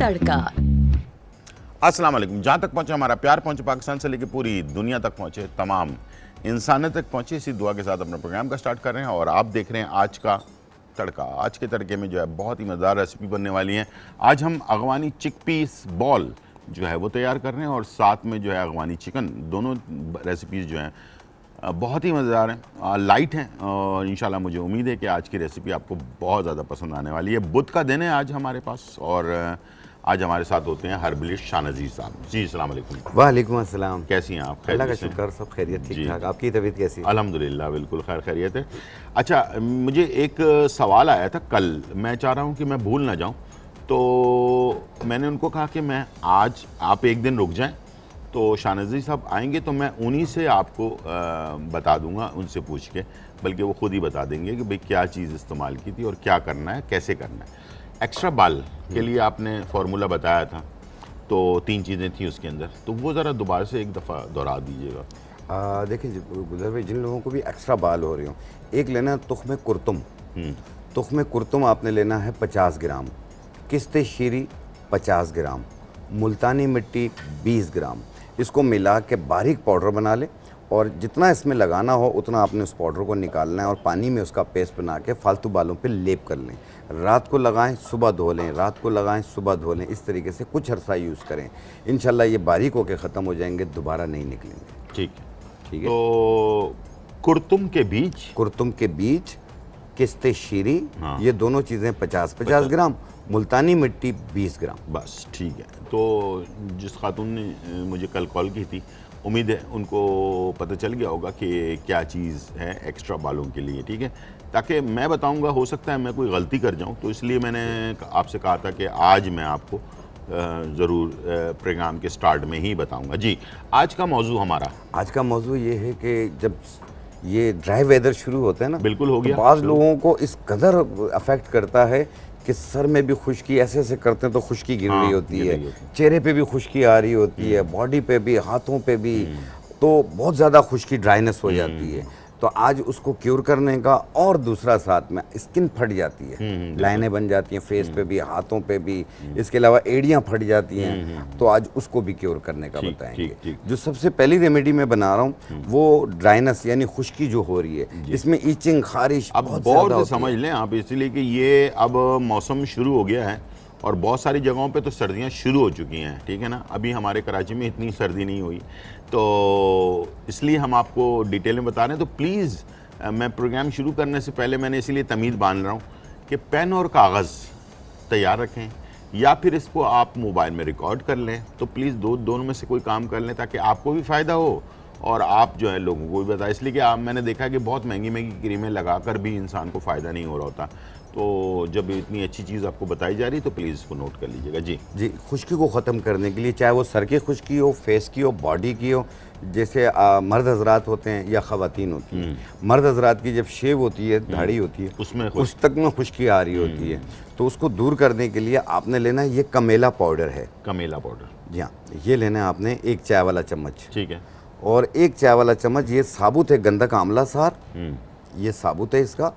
तड़का अस्सलाम वालेकुम जहाँ तक पहुँचे हमारा प्यार पहुँचे पाकिस्तान से लेकर पूरी दुनिया तक पहुँचे तमाम इंसानियत तक पहुँचे इसी दुआ के साथ अपने प्रोग्राम का स्टार्ट कर रहे हैं और आप देख रहे हैं आज का तड़का आज के तड़के में जो है बहुत ही मज़ेदार रेसिपी बनने वाली है आज हम अगवानी चिक पीस बॉल जो है वो तैयार कर रहे हैं और साथ में जो है अगवानी चिकन दोनों रेसिपीज़ जो हैं बहुत ही मज़ेदार हैं लाइट हैं और इन मुझे उम्मीद है कि आज की रेसिपी आपको बहुत ज़्यादा पसंद आने वाली है बुध का दिन है आज हमारे पास और आज हमारे साथ होते हैं हरबली शाह नजीर साहब जी अस्सलाम वालेकुम अस्सलाम कैसी हैं आप अल्लाह का शुक्र सब खैरियत ठीक ठाक आपकी तबीयत कैसी है अलहमदिल्ला बिल्कुल खैर खैरियत है अच्छा मुझे एक सवाल आया था कल मैं चाह रहा हूँ कि मैं भूल ना जाऊँ तो मैंने उनको कहा कि मैं आज आप एक दिन रुक जाएँ तो नजीर साहब आएँगे तो मैं उन्हीं से आपको बता दूँगा उनसे पूछ के बल्कि वो खुद ही बता देंगे कि भाई क्या चीज़ इस्तेमाल की थी और क्या करना है कैसे करना है एक्स्ट्रा बाल के लिए आपने फार्मूला बताया था तो तीन चीज़ें थी उसके अंदर तो वो ज़रा दोबारा से एक दफ़ा दोहरा दीजिएगा देखिए गुजर भाई जिन लोगों को भी एक्स्ट्रा बाल हो रहे हो एक लेना तुख में कुरतुम हम्म। में कुरतुम आपने लेना है पचास ग्राम किस्त शीरी पचास ग्राम मुल्तानी मिट्टी बीस ग्राम इसको मिला के बारीक पाउडर बना लें और जितना इसमें लगाना हो उतना आपने उस पाउडर को निकालना है और पानी में उसका पेस्ट बना के फालतू बालों पे लेप कर लें रात को लगाएं सुबह धो लें रात को लगाएं सुबह धो लें इस तरीके से कुछ अरसा यूज़ करें इन ये बारीक होकर ख़त्म हो जाएंगे दोबारा नहीं निकलेंगे ठीक है ठीक है तो कुर्तुम के बीज कुर्तुम के बीज किस्ते शीरी हाँ। ये दोनों चीज़ें पचास पचास ग्राम मुल्तानी मिट्टी 20 ग्राम बस ठीक है तो जिस खातून ने मुझे कल कॉल की थी उम्मीद है उनको पता चल गया होगा कि क्या चीज़ है एक्स्ट्रा बालों के लिए ठीक है ताकि मैं बताऊंगा हो सकता है मैं कोई गलती कर जाऊं तो इसलिए मैंने आपसे कहा था कि आज मैं आपको ज़रूर प्रोग्राम के स्टार्ट में ही बताऊंगा जी आज का मौजू हमारा आज का मौजू ये है कि जब ये ड्राई वेदर शुरू होता है ना बिल्कुल हो तो गया तो बाज़ लोगों को इस कदर अफेक्ट करता है कि सर में भी खुशकी ऐसे ऐसे करते हैं तो खुश्की गिर हाँ, रही होती है चेहरे पे भी खुशकी आ रही होती है बॉडी हम्म। पे भी हाथों पे भी हम्म। तो बहुत ज़्यादा खुशकी ड्राइनेस हो जाती हम्म। है तो आज उसको क्योर करने का और दूसरा साथ में स्किन फट जाती है हम्म, लाइनें बन जाती हैं फेस हम्म। पे भी हाथों पे भी हम्म। इसके अलावा एड़ियाँ फट जाती हैं तो आज उसको भी क्योर करने का बताएंगे ठीक, ठीक। जो सबसे पहली रेमेडी मैं बना रहा हूँ वो ड्राइनेस यानी खुश्की जो हो रही है इसमें ईचिंग खारिश अब बहुत समझ लें आप इसलिए कि ये अब मौसम शुरू हो गया है और बहुत सारी जगहों पे तो सर्दियां शुरू हो चुकी हैं ठीक है ना अभी हमारे कराची में इतनी सर्दी नहीं हुई तो इसलिए हम आपको डिटेल में बता रहे हैं तो प्लीज़ मैं प्रोग्राम शुरू करने से पहले मैंने इसीलिए तमीज़ बांध रहा हूँ कि पेन और कागज़ तैयार रखें या फिर इसको आप मोबाइल में रिकॉर्ड कर लें तो प्लीज़ दो दोनों में से कोई काम कर लें ताकि आपको भी फ़ायदा हो और आप जो है लोगों को भी बताएं इसलिए कि आप मैंने देखा कि बहुत महंगी महंगी क्रीमें लगाकर भी इंसान को फ़ायदा नहीं हो रहा होता तो जब इतनी अच्छी चीज़ आपको बताई जा रही है तो प्लीज़ इसको नोट कर लीजिएगा जी जी खुश्की को ख़त्म करने के लिए चाहे वो सर की खुश्की हो फेस की हो बॉडी की हो जैसे आ, मर्द हजरात होते हैं या खातन होती हैं हम्म। मर्द हजरात की जब शेव होती है हम्म। दाढ़ी होती है उसमें उस तक में खुश्की आ रही होती है हम्म। तो उसको दूर करने के लिए आपने लेना ये कमेला पाउडर है कमेला पाउडर जी हाँ ये लेना है आपने एक चाय वाला चम्मच ठीक है और एक चाय वाला चम्मच ये साबुत है गंदक आंवला सार ये साबुत है इसका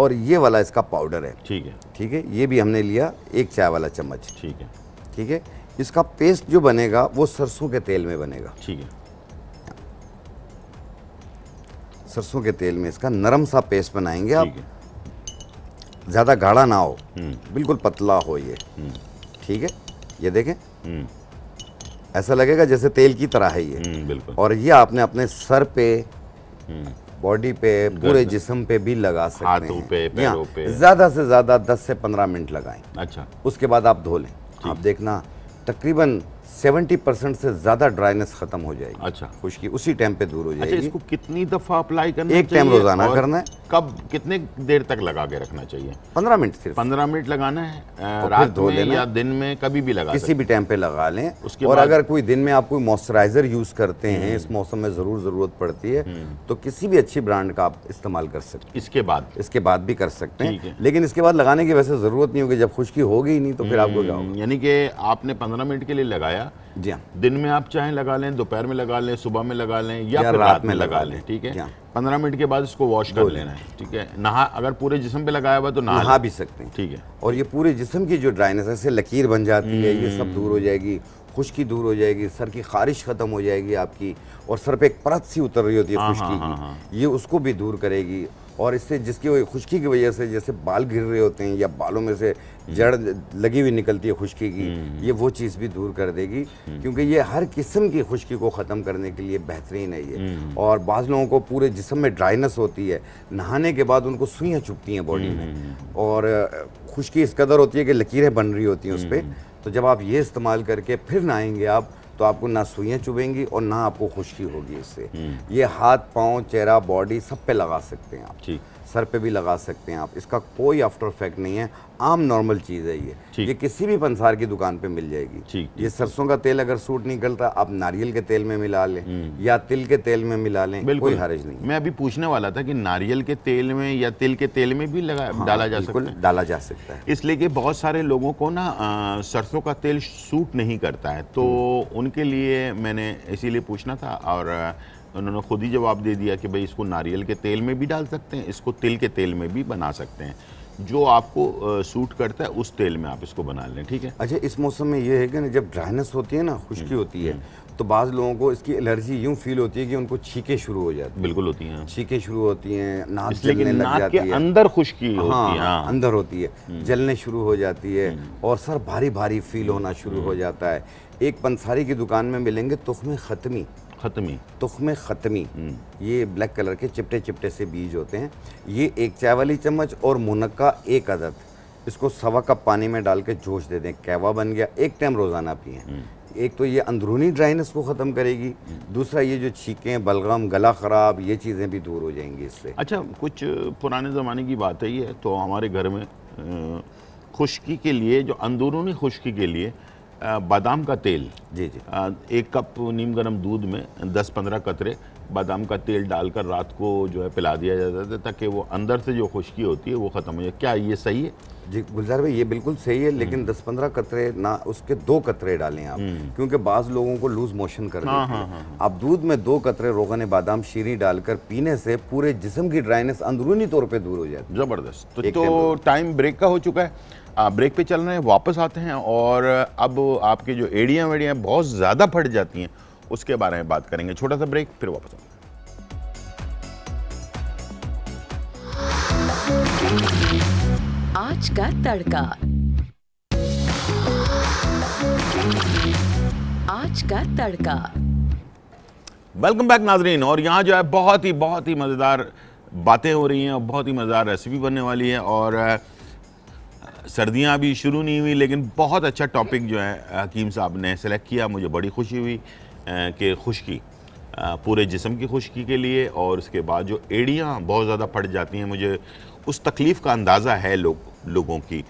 और ये वाला इसका पाउडर है ठीक है ठीक है ये भी हमने लिया एक चाय वाला चम्मच ठीक है ठीक है इसका पेस्ट जो बनेगा वो सरसों के तेल में बनेगा ठीक है सरसों के तेल में इसका नरम सा पेस्ट बनाएंगे आप ज़्यादा गाढ़ा ना हो हम्म। बिल्कुल पतला हो ये हम्म। ठीक है ये देखें हम्म। ऐसा लगेगा जैसे तेल की तरह है ये बिल्कुल और ये आपने अपने सर पे बॉडी पे पूरे जिस्म पे भी लगा सकते हाथों पे पैरों पे ज़्यादा से ज़्यादा 10 से 15 मिनट लगाएं अच्छा उसके बाद आप धो लें आप देखना तकरीबन सेवेंटी परसेंट से ज़्यादा ड्राइनेस खत्म हो जाएगी अच्छा खुशकी उसी टाइम पे दूर हो अच्छा, जाएगी अच्छा, इसको कितनी दफ़ा अप्लाई करना एक टाइम रोज़ाना करना है कब कितने देर तक लगा के रखना चाहिए पंद्रह मिनट सिर्फ पंद्रह मिनट लगाना है रात धो लेना या दिन में कभी भी लगा किसी भी टाइम पे लगा लें उसके और अगर कोई दिन में आप कोई मॉइस्चराइज़र यूज़ करते हैं हम्म। इस मौसम में ज़रूर ज़रूरत पड़ती है हम्म। तो किसी भी अच्छी ब्रांड का आप इस्तेमाल कर सकते हैं इसके बाद इसके बाद भी कर सकते हैं लेकिन इसके बाद लगाने की वैसे ज़रूरत नहीं होगी जब खुश्की होगी नहीं तो फिर आपको हम्म, यानी कि आपने पंद्रह मिनट के लिए लगाया लगाया जी हाँ। दिन में आप चाहें लगा लें दोपहर में लगा लें सुबह में लगा लें या, या फिर रात में लगा लें ठीक है हाँ। पंद्रह मिनट के बाद इसको वॉश कर लेना है ठीक है नहा अगर पूरे जिसम पे लगाया हुआ तो नहा, नहा भी सकते हैं ठीक है और ये पूरे जिसम की जो ड्राइनेस है इससे लकीर बन जाती है ये सब दूर हो हम्म। जाएगी खुश्की दूर हो जाएगी सर की खारिश ख़त्म हो जाएगी आपकी और सर पे एक परत सी उतर रही होती है हाँ, खुश्की की ये उसको भी दूर करेगी और इससे जिसकी खुश्की की वजह से जैसे बाल गिर रहे होते हैं या बालों में से जड़ लगी हुई निकलती है खुश्की की हम्म। ये वो चीज़ भी दूर कर देगी हम्म। क्योंकि ये हर किस्म की खुश्की को ख़त्म करने के लिए बेहतरीन है ये हम्म। और बाद लोगों को पूरे जिसम में ड्राइनेस होती है नहाने के बाद उनको सुइयाँ चुपती हैं बॉडी में और खुश्की इस कदर होती है कि लकीरें बन रही होती हैं उस पर तो जब आप ये इस्तेमाल करके फिर नहाएंगे आप तो आपको ना सुइयाँ चुभेंगी और ना आपको खुशकी होगी इससे हम्म। ये हाथ पाँव चेहरा बॉडी सब पे लगा सकते हैं आप ठीक सर पे भी लगा सकते हैं आप इसका कोई आफ्टर इफेक्ट नहीं है आम नॉर्मल चीज़ है ये ये किसी भी पंसार की दुकान पे मिल जाएगी ये सरसों का तेल अगर सूट नहीं करता आप नारियल के तेल में मिला लें हम्म। या तिल के तेल में मिला लें कोई हरज नहीं मैं अभी पूछने वाला था कि नारियल के तेल में या तिल के तेल में भी लगा हाँ, डाला जा सकता है डाला जा सकता है इसलिए कि बहुत सारे लोगों को ना सरसों का तेल सूट नहीं करता है तो हम्म। उनके लिए मैंने इसीलिए पूछना था और उन्होंने खुद ही जवाब दे दिया कि भाई इसको नारियल के तेल में भी डाल सकते हैं इसको तिल के तेल में भी बना सकते हैं जो आपको सूट करता है उस तेल में आप इसको बना लें ठीक है अच्छा इस मौसम में ये है कि ना जब ड्राइनेस होती है ना खुश्की हम्म, होती है हम्म। तो बाज़ लोगों को इसकी एलर्जी यूँ फील होती है कि उनको छीके शुरू हो जाती है बिल्कुल होती हैं छीके शुरू होती हैं नाक जलने लग जाती है अंदर खुश्की हाँ, होती है हाँ। अंदर होती है हम्म। जलने शुरू हो जाती है और सर भारी भारी फील होना शुरू हो जाता है एक पंसारी की दुकान में मिलेंगे में ख़त्मी खत्मी तुखम खत्मी हम्म। ये ब्लैक कलर के चिपटे चिपटे से बीज होते हैं ये एक चाय वाली चम्मच और मुनक्का एक अदद इसको सवा कप पानी में डाल के जोश दे दें कहवा बन गया एक टाइम रोज़ाना पिए हम्म। एक तो ये अंदरूनी ड्राइनेस को ख़त्म करेगी हम्म। दूसरा ये जो छीकें बलगम गला ख़राब ये चीज़ें भी दूर हो जाएंगी इससे अच्छा कुछ पुराने ज़माने की बात है ये तो हमारे घर में खुश्की के लिए जो अंदरूनी खुश्की के लिए बादाम का तेल जी जी एक कप नीम गर्म दूध में दस पंद्रह कतरे बादाम का तेल डालकर रात को जो है पिला दिया जाता था ताकि वो अंदर से जो खुश्की होती है वो ख़त्म हो जाए क्या ये सही है जी गुलजार भाई ये बिल्कुल सही है लेकिन 10-15 हम्म। कतरे ना उसके दो कतरे डालें आप हम्म। क्योंकि बाज़ लोगों को लूज़ मोशन कर हाँ, हाँ, हाँ, हाँ, आप दूध में दो कतरे रोगन बादाम शीरी डालकर पीने से पूरे जिसम की ड्राइनेस अंदरूनी तौर पर दूर हो जाती है ज़बरदस्त तो टाइम ब्रेक तो का हो चुका है ब्रेक पे चल रहे हैं वापस आते हैं और अब आपके जो एड़ियाँ वेड़ियाँ बहुत ज़्यादा फट जाती हैं उसके बारे में बात करेंगे छोटा सा ब्रेक फिर वापस आते हैं आज का तड़का आज का तड़का वेलकम बैक नाजरीन और यहाँ जो है बहुत ही बहुत ही मज़ेदार बातें हो रही हैं और बहुत ही मज़ेदार रेसिपी बनने वाली है और सर्दियां अभी शुरू नहीं हुई लेकिन बहुत अच्छा टॉपिक जो है हकीम साहब ने सेलेक्ट किया मुझे बड़ी खुशी हुई कि खुशकी पूरे जिसम की खुशकी के लिए और उसके बाद जो एड़ियाँ बहुत ज़्यादा फट जाती हैं मुझे उस तकलीफ़ का अंदाज़ा है लो, लोगों की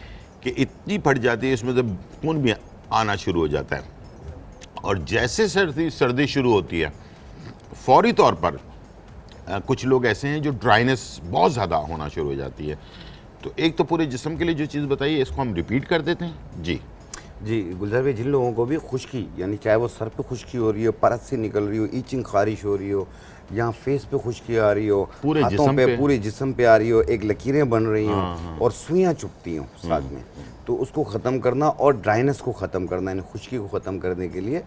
कि इतनी फट जाती है इसमें से खून भी आना शुरू हो जाता है और जैसे सर्दी सर्दी शुरू होती है फौरी तौर पर कुछ लोग ऐसे हैं जो ड्राइनेस बहुत ज़्यादा होना शुरू हो जाती है तो एक तो पूरे जिसम के लिए जो चीज़ बताई है इसको हम रिपीट कर देते हैं जी जी गुलजार भाई जिन लोगों को भी खुश्की यानी चाहे वो सर पे खुश्की हो रही हो परत से निकल रही हो ईचिंग खारिश हो रही हो यहाँ फेस पे खुश्की आ रही हो पूरे जिसम पे, पे पूरे जिसम पे आ रही हो एक लकीरें बन रही हों हाँ, हाँ। और सुइयाँ चुपती हों हम्म, साथ में हम्म। तो उसको ख़त्म करना और ड्राइनेस को ख़त्म करना यानी खुश्की को ख़त्म करने के लिए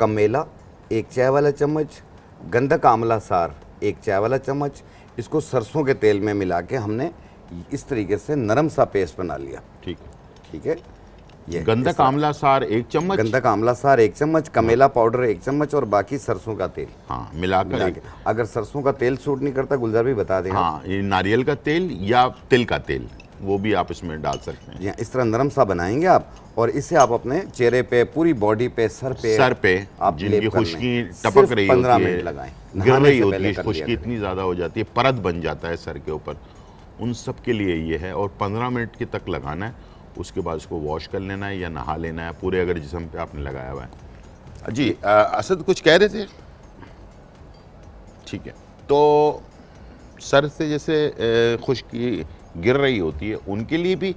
कमेला एक चाय वाला चम्मच गंदक आमला सार एक चाय वाला चम्मच इसको सरसों के तेल में मिला के हमने इस तरीके से नरम सा पेस्ट बना लिया ठीक ठीक है ये गंधक आमला सार एक चम्मच गंधक आमला सार एक चम्मच कमेला पाउडर एक चम्मच और बाकी सरसों का तेल हाँ मिलाकर मिला अगर सरसों का तेल सूट नहीं करता गुलजार भी बता दे हाँ ये नारियल का तेल या तिल का तेल वो भी आप इसमें डाल सकते हैं या इस तरह नरम सा बनाएंगे आप और इसे आप अपने चेहरे पे पूरी बॉडी पे सर पे सर पे आप जिनकी खुशकी टपक रही है पंद्रह मिनट लगाए गिर रही होती है खुशकी इतनी ज़्यादा हो जाती है परत बन जाता है सर के ऊपर उन सब के लिए ये है और पंद्रह मिनट के तक लगाना है उसके बाद उसको वॉश कर लेना है या नहा लेना है पूरे अगर जिसम पे आपने लगाया हुआ है जी असद कुछ कह रहे थे ठीक है तो सर से जैसे खुश्की गिर रही होती है उनके लिए भी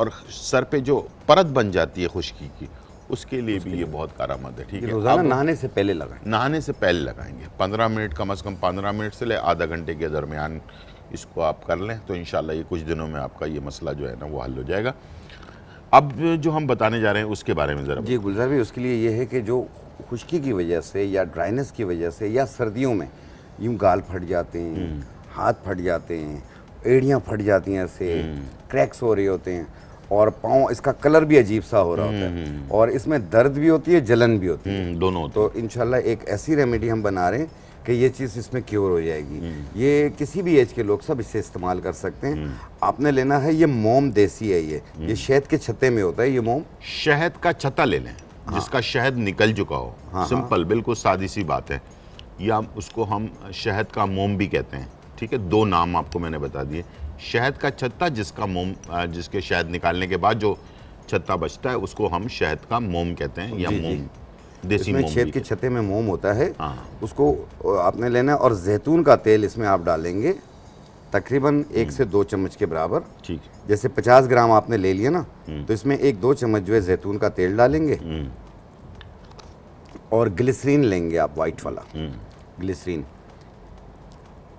और सर पे जो परत बन जाती है खुश्की की उसके लिए उसके भी लिए। ये बहुत कार है ठीक है रोजाना नहाने से पहले लगाएं नहाने से पहले लगाएंगे पंद्रह मिनट कम अज़ कम पंद्रह मिनट से ले आधा घंटे के दरमियान इसको आप कर लें तो इन ये कुछ दिनों में आपका ये मसला जो है ना वो हल हो जाएगा अब जो हम बताने जा रहे हैं उसके बारे में ज़रा जी गुलजार भी उसके लिए ये है कि जो खुश्की की वजह से या ड्राइनेस की वजह से या सर्दियों में यूँ गाल फट जाते हैं हम्म। हाथ फट जाते हैं एड़ियाँ फट जाती हैं ऐसे हम्म। क्रैक्स हो रहे होते हैं और पाँव इसका कलर भी अजीब सा हो रहा होता है हम्म, और इसमें दर्द भी होती है जलन भी होती है दोनों तो इनशाला एक ऐसी रेमेडी हम बना रहे हैं कि ये चीज़ इसमें क्योर हो जाएगी हम्म। ये किसी भी एज के लोग सब इसे इस्तेमाल कर सकते हैं हम्म। आपने लेना है ये मोम देसी है ये ये हम्म। शहद के छत्ते में होता है ये मोम शहद का छत्ता ले लें हाँ। जिसका शहद निकल चुका हो हाँ, हाँ। सिंपल बिल्कुल सादी सी बात है या उसको हम शहद का मोम भी कहते हैं ठीक है दो नाम आपको मैंने बता दिए शहद का छत्ता जिसका मोम जिसके शहद निकालने के बाद जो छत्ता बचता है उसको हम शहद का मोम कहते हैं या मोम देसी इसमें छेद के छते में मोम होता है हाँ। उसको आपने लेना है और जैतून का तेल इसमें आप डालेंगे तकरीबन एक हम्म। से दो चम्मच के बराबर ठीक जैसे पचास ग्राम आपने ले लिया ना हम्म। तो इसमें एक दो चम्मच जो है जैतून का तेल डालेंगे हम्म। और ग्लिसरीन लेंगे आप वाइट वाला ग्लिसरीन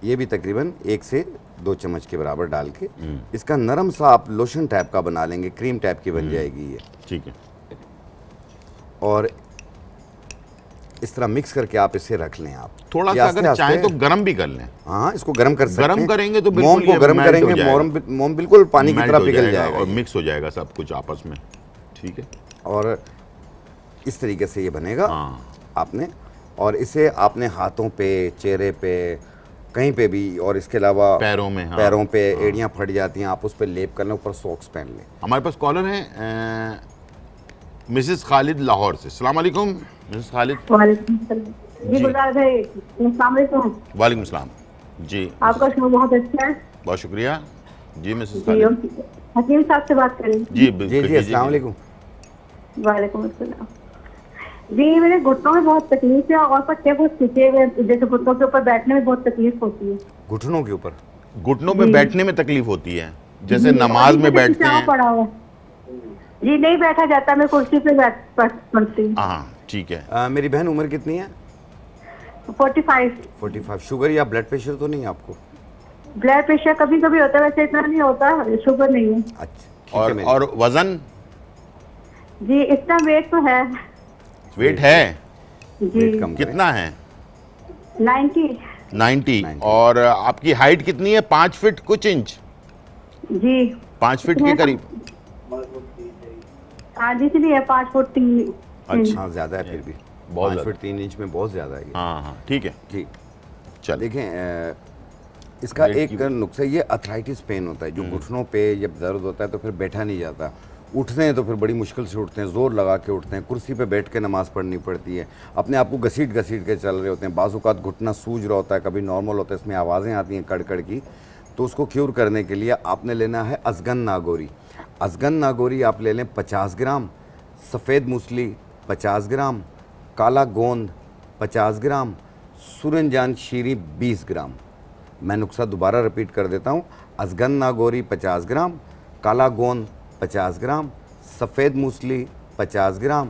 ये भी तकरीबन एक से दो चम्मच के बराबर डाल के इसका नरम सा आप लोशन टाइप का बना लेंगे क्रीम टाइप की बन जाएगी ये ठीक है और इस तरह मिक्स करके आप इसे रख लें आप थोड़ा सा अगर चाहे तो गर्म भी कर लें हाँ इसको गर्म कर सकते गर्म करेंगे तो मोम को गर्म करेंगे मोम मोम बिल्कुल पानी की तरह पिघल जाएगा और मिक्स हो जाएगा सब कुछ आपस में ठीक है और इस तरीके से ये बनेगा हाँ। आपने और इसे आपने हाथों पे चेहरे पे कहीं पे भी और इसके अलावा पैरों में हाँ, पैरों पे हाँ। एड़ियाँ फट जाती हैं आप उस पर लेप कर लें ऊपर सॉक्स पहन लें हमारे पास कॉलर हैं मिसेस खालिद लाहौर से सलाम अलैकुम मिसेस खालिद वालेकुम सलाम जी आपका शो बहुत अच्छा है बहुत शुक्रिया जी मिसेस खालिद हकीम साहब से बात करें जी जी जी अस्सलाम वालेकुम वालेकुम अस्सलाम जी मेरे घुटनों में बहुत तकलीफ है और पट्टे बहुत खींचे हुए जैसे घुटनों के ऊपर बैठने में बहुत तकलीफ होती है घुटनों के ऊपर घुटनों में बैठने में तकलीफ होती है जैसे नमाज में बैठते हैं पड़ा हुआ जी नहीं बैठा जाता मैं कुर्सी पे बैठ पड़ती हूँ हाँ। ठीक है आ, मेरी बहन उम्र कितनी है 45 45 शुगर या ब्लड प्रेशर तो नहीं है आपको ब्लड प्रेशर कभी कभी होता है वैसे इतना नहीं होता शुगर नहीं है अच्छा और और वजन जी इतना वेट तो है वेट है जी कम कितना है 90 90 और आपकी हाइट कितनी है पाँच फिट कुछ इंच जी पाँच फिट के करीब हाँ जी इसलिए पाँच फुट तीन हम्म। अच्छा हाँ, ज़्यादा है फिर भी बहुत फिर तीन इंच में बहुत ज़्यादा है हाँ, हाँ, ठीक है जी चल देखें इसका एक नुस्खा ये अथराइटिस पेन होता है जो हम्म। घुटनों पे जब दर्द होता है तो फिर बैठा नहीं जाता उठते हैं तो फिर बड़ी मुश्किल से उठते हैं ज़ोर लगा के उठते हैं कुर्सी पे बैठ के नमाज़ पढ़नी पड़ती है अपने आप को घसीट घसीट के चल रहे होते हैं बाजूकात घुटना सूज रहा होता है कभी नॉर्मल होता है इसमें आवाज़ें आती हैं कड़कड़ की तो उसको क्योर करने के लिए आपने लेना है अजगन नागोरी अजगन नागोरी आप ले लें पचास ग्राम सफ़ेद मूसली पचास ग्राम काला गोंद पचास ग्राम सुरनजान शीरी बीस ग्राम मैं नुस्खा दोबारा रिपीट कर देता हूँ असगन नागोरी पचास ग्राम काला गोंद पचास ग्राम सफ़ेद मूसली पचास ग्राम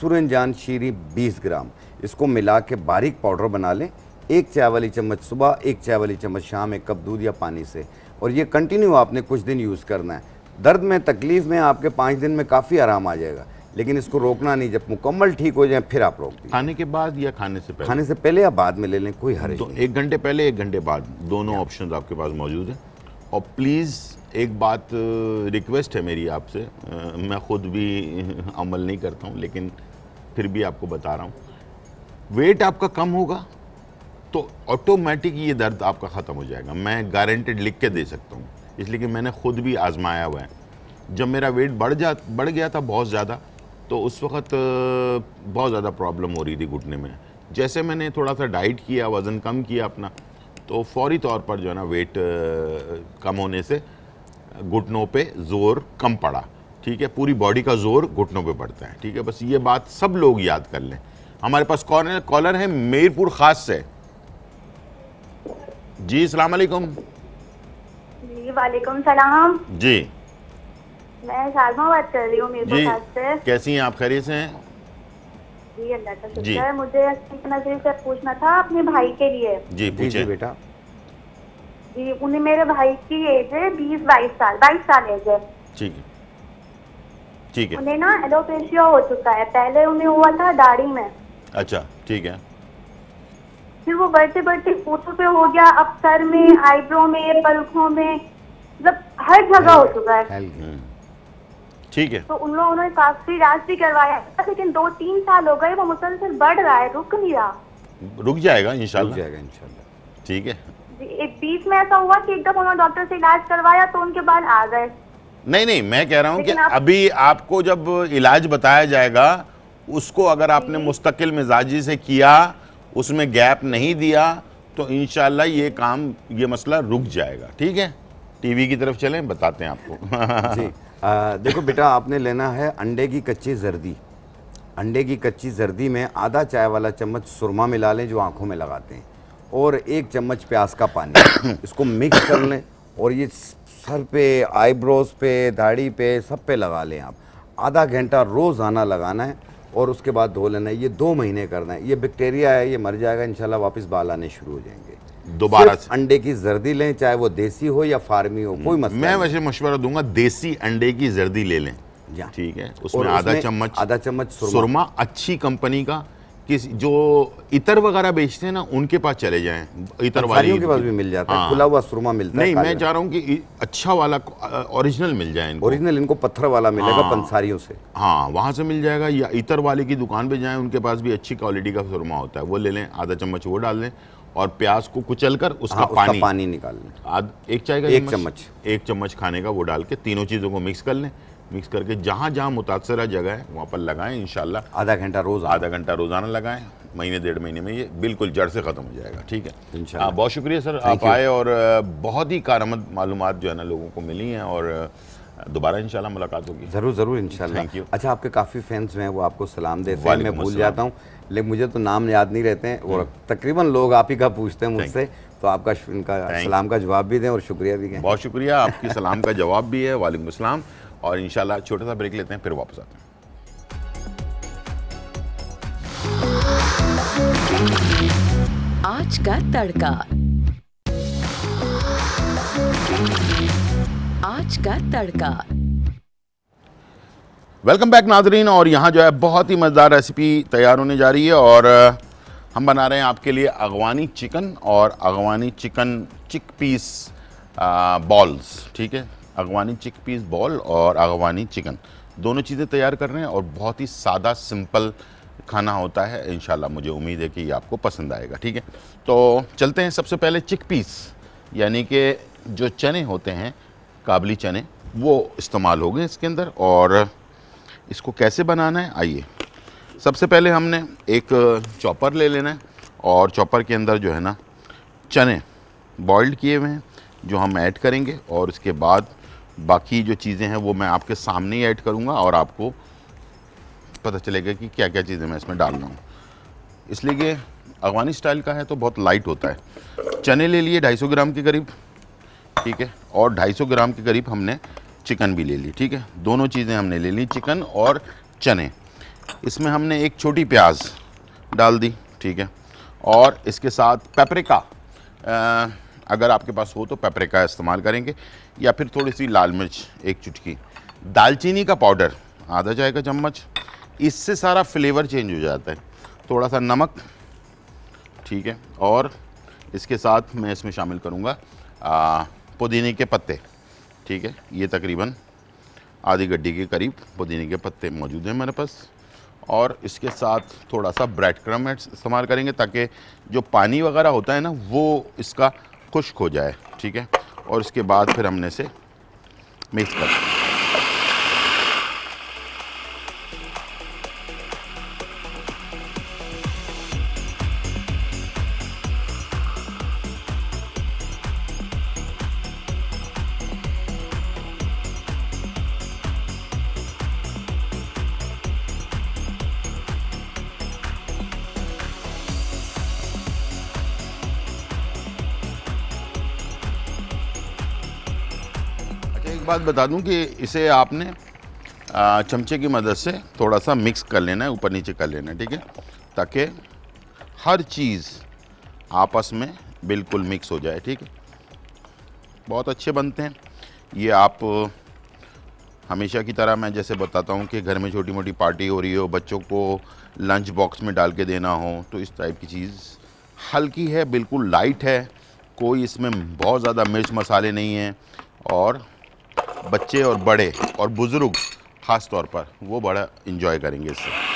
सुरनजान शीरी बीस ग्राम इसको मिला के बारीक पाउडर बना लें एक चाय वाली चम्मच सुबह एक चाय वाली चम्मच शाम एक कप दूध या पानी से और ये कंटिन्यू आपने कुछ दिन यूज़ करना है दर्द में तकलीफ़ में आपके पाँच दिन में काफ़ी आराम आ जाएगा लेकिन इसको रोकना नहीं जब मुकम्मल ठीक हो जाए फिर आप रोक खाने के बाद या खाने से पहले खाने से पहले या बाद में ले लें कोई हर तो एक घंटे पहले एक घंटे बाद दोनों ऑप्शन आपके पास मौजूद हैं और प्लीज़ एक बात रिक्वेस्ट uh, है मेरी आपसे uh, मैं ख़ुद भी अमल नहीं करता हूँ लेकिन फिर भी आपको बता रहा हूँ वेट आपका कम होगा तो ऑटोमेटिक ये दर्द आपका ख़त्म हो जाएगा मैं गारंटेड लिख के दे सकता हूँ इसलिए कि मैंने ख़ुद भी आजमाया हुआ है जब मेरा वेट बढ़ जा बढ़ गया था बहुत ज़्यादा तो उस वक्त बहुत ज़्यादा प्रॉब्लम हो रही थी घुटने में जैसे मैंने थोड़ा सा डाइट किया वज़न कम किया अपना तो फौरी तौर पर जो है ना वेट कम होने से घुटनों पे ज़ोर कम पड़ा ठीक है पूरी बॉडी का ज़ोर घुटनों पे पड़ता है ठीक है बस ये बात सब लोग याद कर लें हमारे पास कॉर्नर कॉलर है मेरपुर खास से जी सलाम वालेकुम जी वालेकुम सलाम जी मैं सालमा बात कर रही हूँ जी से। कैसी हैं आप खैरियत से हैं जी अल्लाह का मुझे नजरी से पूछना था अपने भाई के लिए जी पूछिए बेटा जी उन्हें मेरे भाई की एज है बीस बाईस साल बाईस साल एज है ठीक है ठीक है उन्हें ना एलोपेशिया हो चुका है पहले उन्हें हुआ था दाढ़ी में अच्छा ठीक है फिर वो बढ़ते बढ़ते फोटो पे हो गया अब सर में आईब्रो में पलखों में मतलब हर जगह हो चुका है ठीक है तो उन लोगों उन्होंने काफी इलाज भी करवाया लेकिन दो तीन साल हो गए वो मुसलसल बढ़ रहा है रुक नहीं रहा रुक जाएगा इंशाल्लाह जाएगा इंशाल्लाह ठीक है एक बीच में ऐसा हुआ की एकदम उन्होंने डॉक्टर से इलाज करवाया तो उनके बाद आ गए नहीं नहीं मैं कह रहा हूँ कि आप... अभी आपको जब इलाज बताया जाएगा उसको अगर आपने मुस्तकिल मिजाजी से किया उसमें गैप नहीं दिया तो इन ये काम ये मसला रुक जाएगा ठीक है टीवी की तरफ चलें बताते हैं आपको जी आ, देखो बेटा आपने लेना है अंडे की कच्ची जर्दी अंडे की कच्ची जर्दी में आधा चाय वाला चम्मच सुरमा मिला लें जो आँखों में लगाते हैं और एक चम्मच प्याज का पानी इसको मिक्स कर लें और ये सर पे आईब्रोज पे दाढ़ी पे सब पे लगा लें आप आधा घंटा रोज़ाना लगाना है और उसके बाद धो लेना है ये दो महीने करना है ये बैक्टीरिया है ये मर जाएगा इंशाल्लाह वापस बाल आने शुरू हो जाएंगे दोबारा अंडे की जर्दी लें चाहे वो देसी हो या फार्मी हो कोई मसला मैं वैसे मशवरा दूंगा देसी अंडे की जर्दी ले लें ठीक है उसमें आधा चम्मच आधा चम्मच सुरमा अच्छी कंपनी का किस जो इतर वगैरह बेचते हैं ना उनके पास चले जाएं इतर वाली के पास भी मिल जाता है हाँ। खुला हुआ सुरमा मिलता नहीं, है नहीं मैं चाह रहा हूँ कि अच्छा वाला ओरिजिनल मिल जाए इनको ओरिजिनल इनको पत्थर वाला मिलेगा हाँ। पंसारियों से हाँ वहाँ से मिल जाएगा या इतर वाले की दुकान पे जाएं उनके पास भी अच्छी क्वालिटी का सुरमा होता है वो ले लें आधा चम्मच वो डाल लें और प्याज को कुचल कर उसका हाँ, पानी उसका पानी निकाल लें आध एक चाय का एक चम्मच एक चम्मच खाने का वो डाल के तीनों चीज़ों को मिक्स कर लें मिक्स करके जहाँ जहाँ मुतासर जगह है वहाँ पर लगाएं इन आधा घंटा रोज़ आधा घंटा रोज़ाना लगाएं महीने डेढ़ महीने में ये बिल्कुल जड़ से ख़त्म हो जाएगा ठीक है आ, हाँ, बहुत शुक्रिया सर आप आए और बहुत ही कारमद मालूम जो है ना लोगों को मिली हैं और दोबारा इंशाल्लाह मुलाकात होगी ज़रूर ज़रूर इंशाल्लाह थैंक यू अच्छा आपके काफ़ी फैंस हैं वो आपको सलाम देते हैं मैं भूल जाता हूँ लेकिन मुझे तो नाम याद नहीं रहते हैं और हम्म। तकरीबन लोग आप ही का पूछते हैं मुझसे तो आपका इनका सलाम का जवाब भी दें और शुक्रिया भी कहें बहुत शुक्रिया आपकी सलाम का जवाब भी है वालेकुम असलम और इन छोटा सा ब्रेक लेते हैं फिर वापस आते हैं आज का तड़का आज का तड़का वेलकम बैक नाजरीन और यहाँ जो है बहुत ही मज़ेदार रेसिपी तैयार होने जा रही है और हम बना रहे हैं आपके लिए अगवानी चिकन और अगवानी चिकन चिक पीस बॉल्स ठीक है अगवानी चिक पीस बॉल और अगवानी चिकन दोनों चीज़ें तैयार कर रहे हैं और बहुत ही सादा सिंपल खाना होता है इन मुझे उम्मीद है कि ये आपको पसंद आएगा ठीक है तो चलते हैं सबसे पहले चिक पीस यानी कि जो चने होते हैं काबली चने वो इस्तेमाल हो गए इसके अंदर और इसको कैसे बनाना है आइए सबसे पहले हमने एक चॉपर ले लेना है और चॉपर के अंदर जो है ना चने बॉइल्ड किए हुए हैं जो हम ऐड करेंगे और उसके बाद बाकी जो चीज़ें हैं वो मैं आपके सामने ही ऐड करूँगा और आपको पता चलेगा कि क्या क्या चीज़ें मैं इसमें डाल रहा हूँ इसलिए कि अफगानी स्टाइल का है तो बहुत लाइट होता है चने ले लिए 250 ग्राम के करीब ठीक है और 250 ग्राम के करीब हमने चिकन भी ले ली ठीक है दोनों चीज़ें हमने ले ली चिकन और चने इसमें हमने एक छोटी प्याज डाल दी ठीक है और इसके साथ पेपरिका अगर आपके पास हो तो पेपरिका इस्तेमाल करेंगे या फिर थोड़ी सी लाल मिर्च एक चुटकी दालचीनी का पाउडर आधा चाय का चम्मच इससे सारा फ्लेवर चेंज हो जाता है थोड़ा सा नमक ठीक है और इसके साथ मैं इसमें शामिल करूँगा पुदीने के पत्ते ठीक है ये तकरीबन आधी गड्ढी के करीब पुदीने के पत्ते मौजूद हैं मेरे पास और इसके साथ थोड़ा सा ब्रेड क्रम इस्तेमाल करेंगे ताकि जो पानी वगैरह होता है ना वो इसका खुश्क हो जाए ठीक है और इसके बाद फिर हमने इसे मिक्स कर बात बता दूं कि इसे आपने चमचे की मदद से थोड़ा सा मिक्स कर लेना है ऊपर नीचे कर लेना है ठीक है ताकि हर चीज़ आपस में बिल्कुल मिक्स हो जाए ठीक है बहुत अच्छे बनते हैं ये आप हमेशा की तरह मैं जैसे बताता हूँ कि घर में छोटी मोटी पार्टी हो रही हो बच्चों को लंच बॉक्स में डाल के देना हो तो इस टाइप की चीज़ हल्की है बिल्कुल लाइट है कोई इसमें बहुत ज़्यादा मिर्च मसाले नहीं हैं और बच्चे और बड़े और बुज़ुर्ग ख़ास तौर पर वो बड़ा इन्जॉय करेंगे इससे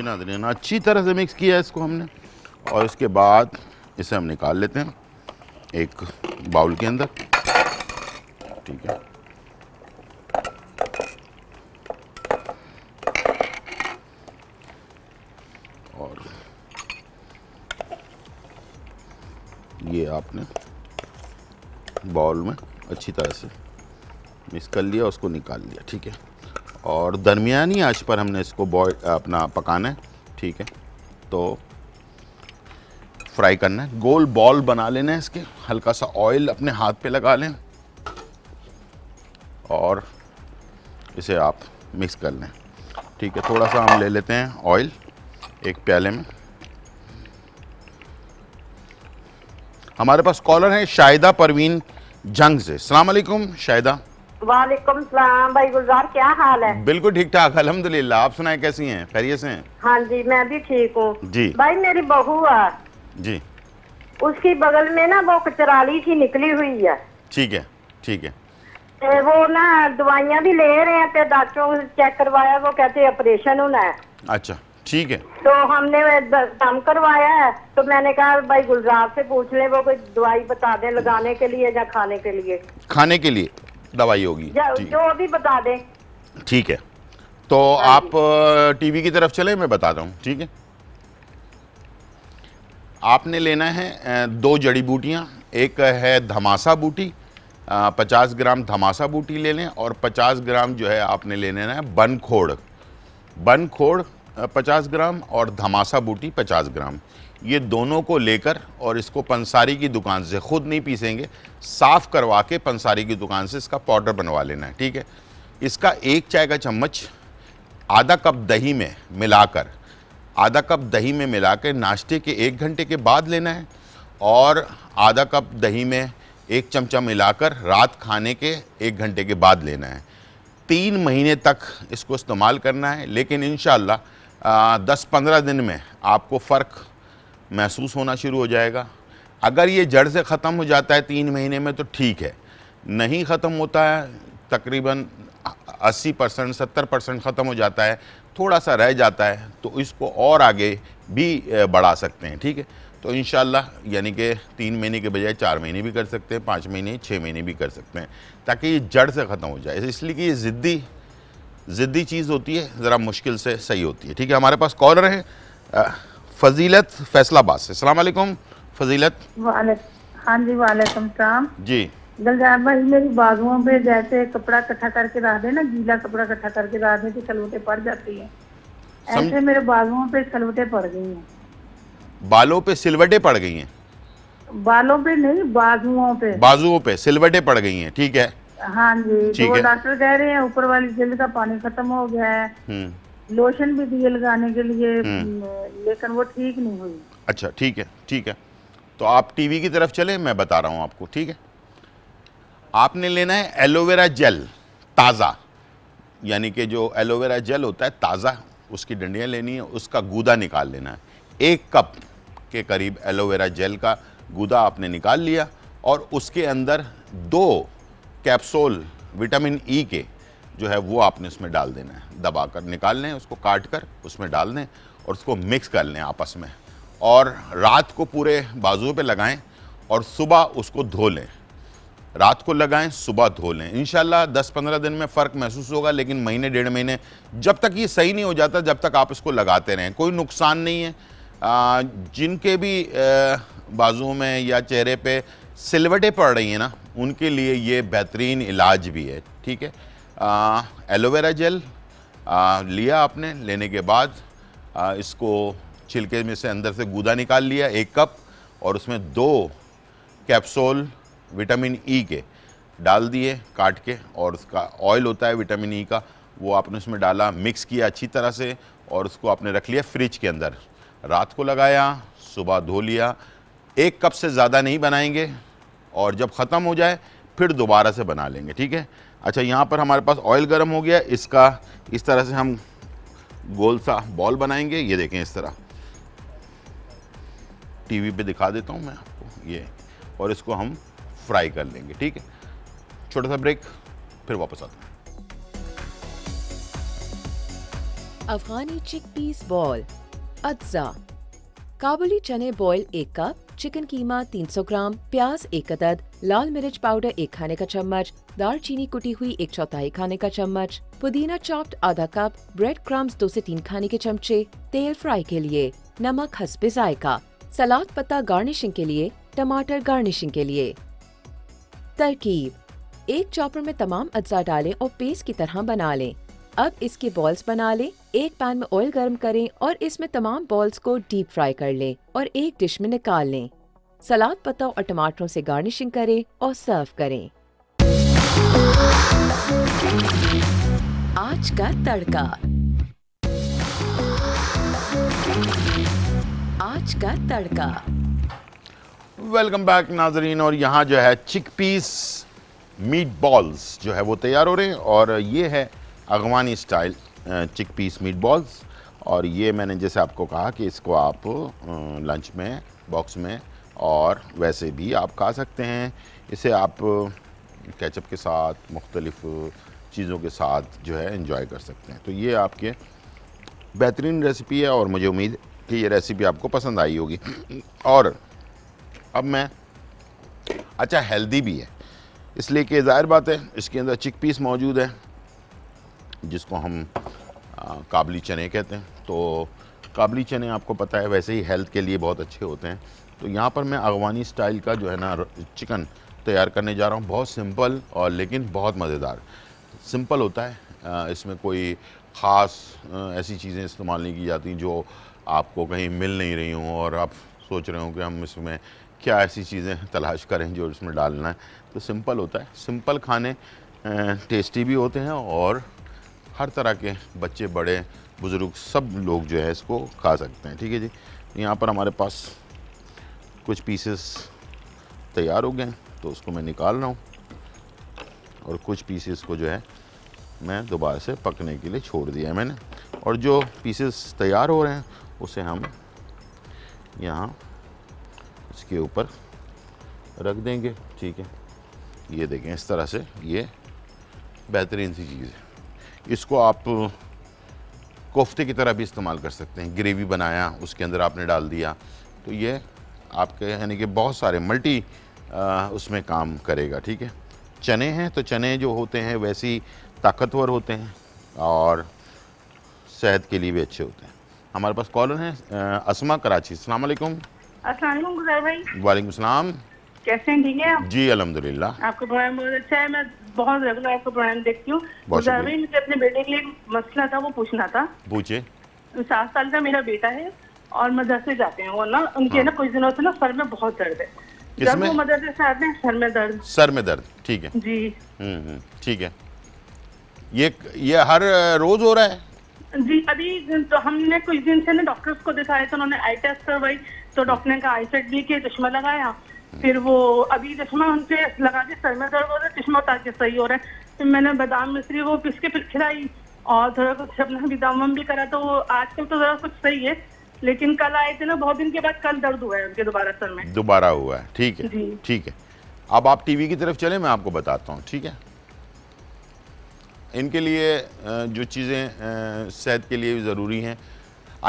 की नादरीन अच्छी तरह से मिक्स किया इसको हमने और इसके बाद इसे हम निकाल लेते हैं एक बाउल के अंदर ठीक है और ये आपने बाउल में अच्छी तरह से मिक्स कर लिया उसको निकाल लिया ठीक है और दरमियानी आंच पर हमने इसको बॉय अपना पकाना है ठीक है तो फ्राई करना है गोल बॉल बना लेना है इसके हल्का सा ऑयल अपने हाथ पे लगा लें और इसे आप मिक्स कर लें ठीक है थोड़ा सा हम ले लेते हैं ऑयल एक प्याले में हमारे पास कॉलर हैं शाहिदा परवीन जंग से सलामकुम शाहिदा वालेकुम सलाम भाई गुलजार क्या हाल है बिल्कुल ठीक ठाक अलहमदुल्ला आप सुनाए कैसी हैं खैरियत से हैं हाँ जी मैं भी ठीक हूँ जी भाई मेरी बहू है जी उसकी बगल में ना वो कचराली की निकली हुई है ठीक है ठीक है ते तो वो ना दवाइयाँ भी ले रहे हैं तो डॉक्टरों को चेक करवाया वो कहते ऑपरेशन होना है अच्छा ठीक है तो हमने काम करवाया है तो मैंने कहा भाई गुलजार से पूछ ले वो कोई दवाई बता दे लगाने के लिए या खाने के लिए खाने के लिए दवाई होगी जो अभी बता दें ठीक है तो हाँ आप टीवी की तरफ चले मैं रहा हूँ ठीक है आपने लेना है दो जड़ी बूटियाँ एक है धमासा बूटी पचास ग्राम धमासा बूटी ले लें और पचास ग्राम जो है आपने ले लेना है बन खोड़ बन खोड़ पचास ग्राम और धमासा बूटी पचास ग्राम ये दोनों को लेकर और इसको पंसारी की दुकान से ख़ुद नहीं पीसेंगे साफ़ करवा के पंसारी की दुकान से इसका पाउडर बनवा लेना है ठीक है इसका एक चाय का चम्मच आधा कप दही में मिलाकर आधा कप दही में मिलाकर नाश्ते के एक घंटे के बाद लेना है और आधा कप दही में एक चमचा मिलाकर रात खाने के एक घंटे के बाद लेना है तीन महीने तक इसको इस्तेमाल करना है लेकिन इन शस पंद्रह दिन में आपको फ़र्क महसूस होना शुरू हो जाएगा अगर ये जड़ से ख़त्म हो जाता है तीन महीने में तो ठीक है नहीं ख़त्म होता है तकरीबन 80 परसेंट सत्तर परसेंट ख़त्म हो जाता है थोड़ा सा रह जाता है तो इसको और आगे भी बढ़ा सकते हैं ठीक है तो इन यानी कि तीन महीने के बजाय चार महीने भी कर सकते हैं पाँच महीने छः महीने भी कर सकते हैं ताकि ये जड़ से ख़त्म हो जाए इसलिए कि ये ज़िद्दी ज़िद्दी चीज़ होती है ज़रा मुश्किल से सही होती है ठीक है हमारे पास कॉलर है फजीलत फैसलाबाद से अलैकुम फजीलत हाँ जी वालेकुम सलाम जी गुलजार भाई मेरी बाजुओं पे जैसे कपड़ा इकट्ठा करके रख ना गीला कपड़ा इकट्ठा करके रख दे तो सलवटे पड़ जाती है सम... ऐसे मेरे बाजुओं पे सलवटे पड़ गई हैं बालों पे सिलवटे पड़ गई हैं बालों पे नहीं बाजुओं पे बाजुओं पे सिलवटे पड़ गई हैं ठीक है हाँ जी तो वो डॉक्टर कह रहे हैं ऊपर वाली जिल का पानी खत्म हो गया है हम्म। लोशन भी दिए लगाने के लिए हम्म। लेकिन वो ठीक नहीं हुई अच्छा ठीक है ठीक है तो आप टीवी की तरफ चले मैं बता रहा हूँ आपको ठीक है आपने लेना है एलोवेरा जेल ताज़ा यानी कि जो एलोवेरा जेल होता है ताज़ा उसकी डंडियाँ लेनी है उसका गूदा निकाल लेना है एक कप के करीब एलोवेरा जेल का गूदा आपने निकाल लिया और उसके अंदर दो कैप्सूल विटामिन ई e के जो है वो आपने उसमें डाल देना है दबा कर निकाल लें उसको काट कर उसमें डाल दें और उसको मिक्स कर लें आपस में और रात को पूरे बाजुओं पे लगाएं और सुबह उसको धो लें रात को लगाएं सुबह धो लें इन 10-15 दिन में फ़र्क महसूस होगा लेकिन महीने डेढ़ महीने जब तक ये सही नहीं हो जाता जब तक आप इसको लगाते रहें कोई नुकसान नहीं है आ, जिनके भी बाजुओं में या चेहरे पे सिलवटें पड़ रही हैं ना उनके लिए ये बेहतरीन इलाज भी है ठीक है एलोवेरा जेल आ, लिया आपने लेने के बाद आ, इसको छिलके में से अंदर से गूदा निकाल लिया एक कप और उसमें दो कैप्सूल विटामिन ई e के डाल दिए काट के और उसका ऑयल होता है विटामिन ई e का वो आपने उसमें डाला मिक्स किया अच्छी तरह से और उसको आपने रख लिया फ्रिज के अंदर रात को लगाया सुबह धो लिया एक कप से ज़्यादा नहीं बनाएंगे और जब ख़त्म हो जाए फिर दोबारा से बना लेंगे ठीक है अच्छा यहाँ पर हमारे पास ऑयल गर्म हो गया इसका इस तरह से हम गोल सा बॉल बनाएंगे ये देखें इस तरह टीवी पे दिखा देता हूँ मैं आपको ये और इसको हम फ्राई कर लेंगे ठीक है छोटा सा ब्रेक फिर वापस आता हूँ अफगानी चिक पीस बॉल अज्जा काबुली चने बॉईल एक कप चिकन कीमा 300 ग्राम प्याज एक अदद लाल मिर्च पाउडर एक खाने का चम्मच दालचीनी कुटी हुई एक चौथाई खाने का चम्मच पुदीना चॉप्ड आधा कप ब्रेड क्रम्स दो से तीन खाने के चमचे तेल फ्राई के लिए नमक हसबे जायका सलाद पत्ता गार्निशिंग के लिए टमाटर गार्निशिंग के लिए तरकीब एक चॉपर में तमाम अज्जा डालें और पेस्ट की तरह बना लें अब इसके बॉल्स बना लें एक पैन में ऑयल गर्म करें और इसमें तमाम बॉल्स को डीप फ्राई कर लें और एक डिश में निकाल लें सलाद पत्ता और टमाटरों से गार्निशिंग करें और सर्व करें आज का तड़का आज का तड़का वेलकम बैक नाजरीन और यहाँ जो है चिक पीस मीट बॉल्स जो है वो तैयार हो रहे हैं और ये है अगवानी स्टाइल चिक पीस मीट बॉल्स और ये मैंने जैसे आपको कहा कि इसको आप लंच में बॉक्स में और वैसे भी आप खा सकते हैं इसे आप केचप के साथ मुख्तलफ चीज़ों के साथ जो है इन्जॉय कर सकते हैं तो ये आपके बेहतरीन रेसिपी है और मुझे उम्मीद कि ये रेसिपी आपको पसंद आई होगी और अब मैं अच्छा हेल्दी भी है इसलिए कि ज़ाहिर बात है इसके अंदर चिक पीस मौजूद है जिसको हम काबली चने कहते हैं तो काबली चने आपको पता है वैसे ही हेल्थ के लिए बहुत अच्छे होते हैं तो यहाँ पर मैं अगवानी स्टाइल का जो है ना चिकन तैयार करने जा रहा हूँ बहुत सिंपल और लेकिन बहुत मज़ेदार सिंपल होता है इसमें कोई ख़ास ऐसी चीज़ें इस्तेमाल नहीं की जाती जो आपको कहीं मिल नहीं रही हूँ और आप सोच रहे हो कि हम इसमें क्या ऐसी चीज़ें तलाश करें जो इसमें डालना है तो सिंपल होता है सिंपल खाने टेस्टी भी होते हैं और हर तरह के बच्चे बड़े बुज़ुर्ग सब लोग जो है इसको खा सकते हैं ठीक है जी यहाँ पर हमारे पास कुछ पीसेस तैयार हो गए तो उसको मैं निकाल रहा हूँ और कुछ पीसेस को जो है मैं दोबारा से पकने के लिए छोड़ दिया है मैंने और जो पीसेस तैयार हो रहे हैं उसे हम यहाँ इसके ऊपर रख देंगे ठीक है ये देखें इस तरह से ये बेहतरीन सी चीज़ है इसको आप कोफ्ते की तरह भी इस्तेमाल कर सकते हैं ग्रेवी बनाया उसके अंदर आपने डाल दिया तो ये आपके यानी कि बहुत सारे मल्टी आ, उसमें काम करेगा ठीक है चने हैं तो चने जो होते हैं वैसे ही ताकतवर होते हैं और सेहत के लिए भी अच्छे होते हैं हमारे पास कॉलर हैं असमा कराची अस्सलाम वालेकुम भाई वालेकुम कैसे हैं ठीक है जी अलहमदिल्ला आपको बहुत अच्छा है मैं बहुत रेगुलर आपका प्रोग्राम देखती हूँ मुझे तो अपने बेटे के लिए मसला था वो पूछना था पूछे तो सात साल का मेरा बेटा है और मदरसे जाते हैं वो ना उनके हाँ। ना कुछ दिनों से ना सर में बहुत दर्द है जब वो मदरसे से आते हैं सर में दर्द सर में दर्द ठीक है जी हम्म, हम्म, ठीक है ये ये हर रोज हो रहा है जी अभी तो हमने कुछ दिन से ना डॉक्टर्स को दिखाया तो उन्होंने आई टेस्ट करवाई तो डॉक्टर ने कहा आई सेट भी किया चश्मा लगाया फिर वो अभी चश्मा उनसे लगा के सर में दर्द हो रहा है चश्मा उतार के सही हो रहा है फिर मैंने बादाम मिश्री वो पिस के फिर खिलाई और थोड़ा कुछ अपना भी दम भी करा तो वो आजकल तो ज़रा कुछ सही है लेकिन कल आए थे ना बहुत दिन के बाद कल दर्द हुआ है उनके दोबारा सर में दोबारा हुआ है ठीक है ठीक है अब आप टीवी की तरफ चले मैं आपको बताता हूँ ठीक है इनके लिए जो चीज़ें सेहत के लिए भी ज़रूरी हैं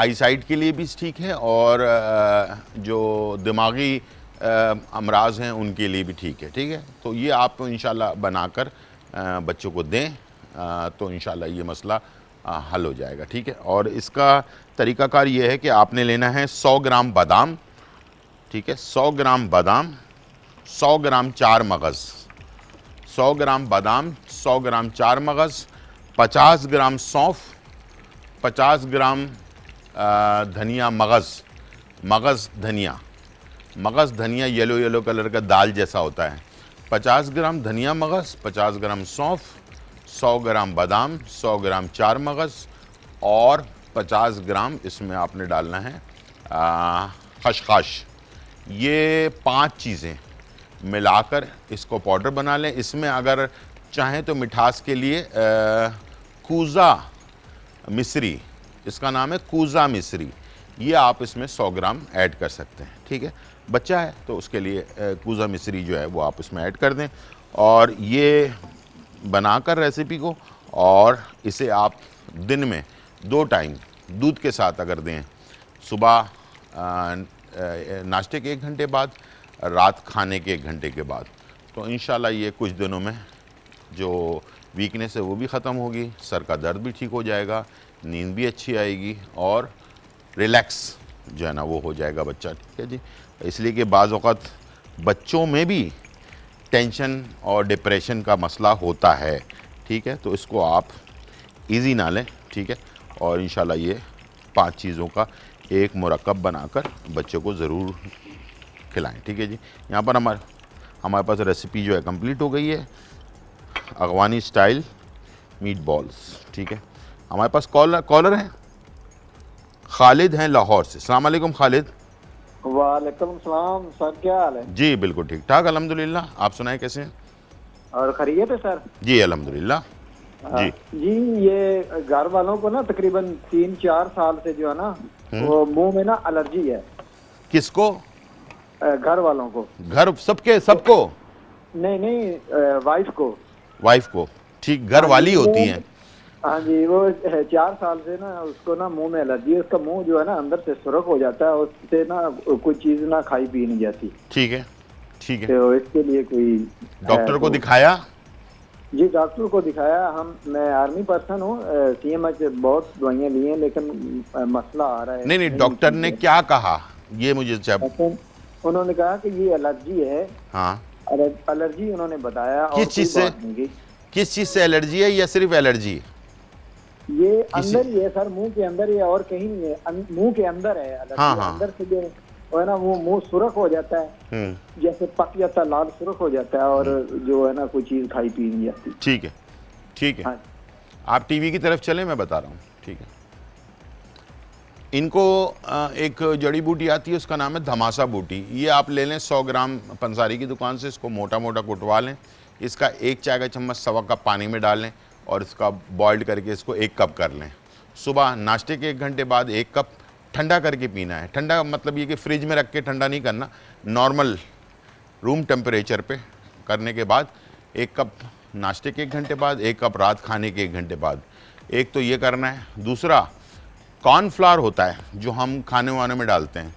आईसाइट के लिए भी ठीक है और जो दिमागी अमराज हैं उनके लिए भी ठीक है ठीक है तो ये आप इन बना कर बच्चों को दें तो इन ये मसला हल हो जाएगा ठीक है और इसका तरीकाकार ये है कि आपने लेना है 100 ग्राम बादाम ठीक है 100 ग्राम बादाम 100 ग्राम चार मगज़ 100 ग्राम बादाम 100 ग्राम चार मगज़ 50 ग्राम सौंफ 50 ग्राम धनिया मगज़ मगज़ धनिया मगस धनिया येलो येलो कलर का दाल जैसा होता है 50 ग्राम धनिया मगस 50 ग्राम सौंफ 100 ग्राम बादाम 100 ग्राम चार मगस और 50 ग्राम इसमें आपने डालना है खशखाश ये पांच चीज़ें मिलाकर इसको पाउडर बना लें इसमें अगर चाहें तो मिठास के लिए कूज़ा मिस्री इसका नाम है कूज़ा मिस्री ये आप इसमें 100 ग्राम ऐड कर सकते हैं ठीक है बच्चा है तो उसके लिए कूज़ा मिश्री जो है वो आप इसमें ऐड कर दें और ये बनाकर रेसिपी को और इसे आप दिन में दो टाइम दूध के साथ अगर दें सुबह नाश्ते के एक घंटे बाद रात खाने के एक घंटे के बाद तो इन ये कुछ दिनों में जो वीकनेस है वो भी ख़त्म होगी सर का दर्द भी ठीक हो जाएगा नींद भी अच्छी आएगी और रिलैक्स जो है ना वो हो जाएगा बच्चा ठीक है जी इसलिए कि बाज़त बच्चों में भी टेंशन और डिप्रेशन का मसला होता है ठीक है तो इसको आप इजी ना लें ठीक है और इन ये पांच चीज़ों का एक मरकब बनाकर बच्चों को ज़रूर खिलाएं ठीक है जी यहाँ पर हमारे हमारे पास रेसिपी जो है कंप्लीट हो गई है अगवानी स्टाइल मीट बॉल्स ठीक है हमारे पास कॉलर कॉलर हैं खालिद हैं लाहौर से सलाम खालिद वालेकुम सलाम सर क्या हाल है जी बिल्कुल ठीक ठाक अल्हम्दुलिल्लाह आप सुनाए कैसे हैं और खरीय पे सर जी अल्हम्दुलिल्लाह हाँ, जी जी ये घर वालों को ना तकरीबन तीन चार साल से जो है ना हम्म। वो मुंह में ना एलर्जी है किसको घर वालों को घर सबके सबको नहीं नहीं वाइफ को वाइफ को ठीक घर हाँ वाली होती है हाँ जी वो चार साल से ना उसको ना मुंह में एलर्जी है उसका मुंह जो है ना अंदर से सुरख हो जाता है उससे ना कोई चीज ना खाई पी नहीं जाती ठीक है ठीक है तो इसके लिए कोई डॉक्टर को दिखाया जी डॉक्टर को दिखाया हम मैं आर्मी पर्सन हूँ सी एम एच बहुत दवाइयाँ ली हैं लेकिन मसला आ रहा है नहीं नहीं डॉक्टर ने क्या कहा ये मुझे जब उन्होंने कहा कि ये एलर्जी है हाँ एलर्जी उन्होंने बताया किस चीज से किस चीज से एलर्जी है या सिर्फ एलर्जी है ये अंदर ही है सर मुंह के अंदर ही है और कहीं नहीं है अं- मुंह के अंदर है हाँ, हाँ. अंदर से जो है ना वो मुंह सुरख हो जाता है हम्म। जैसे पक जाता लाल सुरख हो जाता है और हम्म। जो है ना कोई चीज खाई पी नहीं जाती ठीक है ठीक है हाँ। आप टीवी की तरफ चले मैं बता रहा हूँ ठीक है इनको एक जड़ी बूटी आती है उसका नाम है धमासा बूटी ये आप ले लें सौ ग्राम पंसारी की दुकान से इसको मोटा मोटा कुटवा लें इसका एक चाय का चम्मच सवा कप पानी में डालें और इसका बॉयल करके इसको एक कप कर लें सुबह नाश्ते के एक घंटे बाद एक कप ठंडा करके पीना है ठंडा मतलब ये कि फ्रिज में रख के ठंडा नहीं करना नॉर्मल रूम टेम्परेचर पे करने के बाद एक कप नाश्ते के एक घंटे बाद एक कप रात खाने के एक घंटे बाद एक तो ये करना है दूसरा कॉर्नफ्लावर होता है जो हम खाने वाने में डालते हैं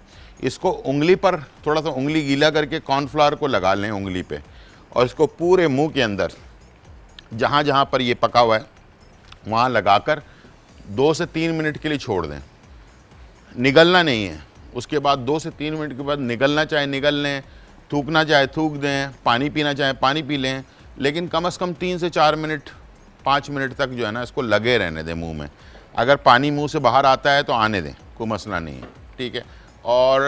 इसको उंगली पर थोड़ा सा उंगली गीला करके कॉर्नफ्लावर को लगा लें उंगली पे और इसको पूरे मुंह के अंदर जहाँ जहाँ पर ये पका हुआ है वहाँ लगाकर दो से तीन मिनट के लिए छोड़ दें निगलना नहीं है उसके बाद दो से तीन मिनट के बाद निगलना चाहे निगल लें थूकना चाहे थूक दें पानी पीना चाहे पानी पी लें लेकिन कम से कम तीन से चार मिनट पाँच मिनट तक जो है ना इसको लगे रहने दें मुंह में अगर पानी मुंह से बाहर आता है तो आने दें कोई मसला नहीं है ठीक है और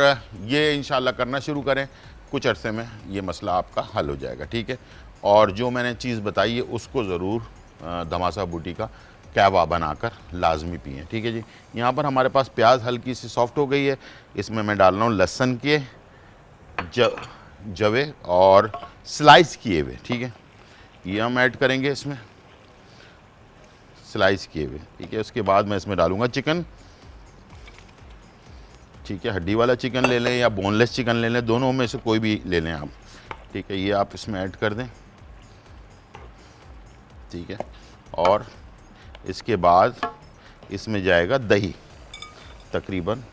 ये इन करना शुरू करें कुछ अरसे में ये मसला आपका हल हो जाएगा ठीक है और जो मैंने चीज़ बताई है उसको ज़रूर धमासा बूटी का कैवा बनाकर लाजमी पिए ठीक है जी यहाँ पर हमारे पास प्याज हल्की सी सॉफ्ट हो गई है इसमें मैं डाल रहा हूँ लहसन के ज जवे और स्लाइस किए हुए ठीक है ये हम ऐड करेंगे इसमें स्लाइस किए हुए ठीक है उसके बाद मैं इसमें डालूँगा चिकन ठीक है हड्डी वाला चिकन ले लें या बोनलेस चिकन ले लें दोनों में से कोई भी ले लें आप ठीक है ये आप इसमें ऐड कर दें ठीक है और इसके बाद इसमें जाएगा दही तकरीबन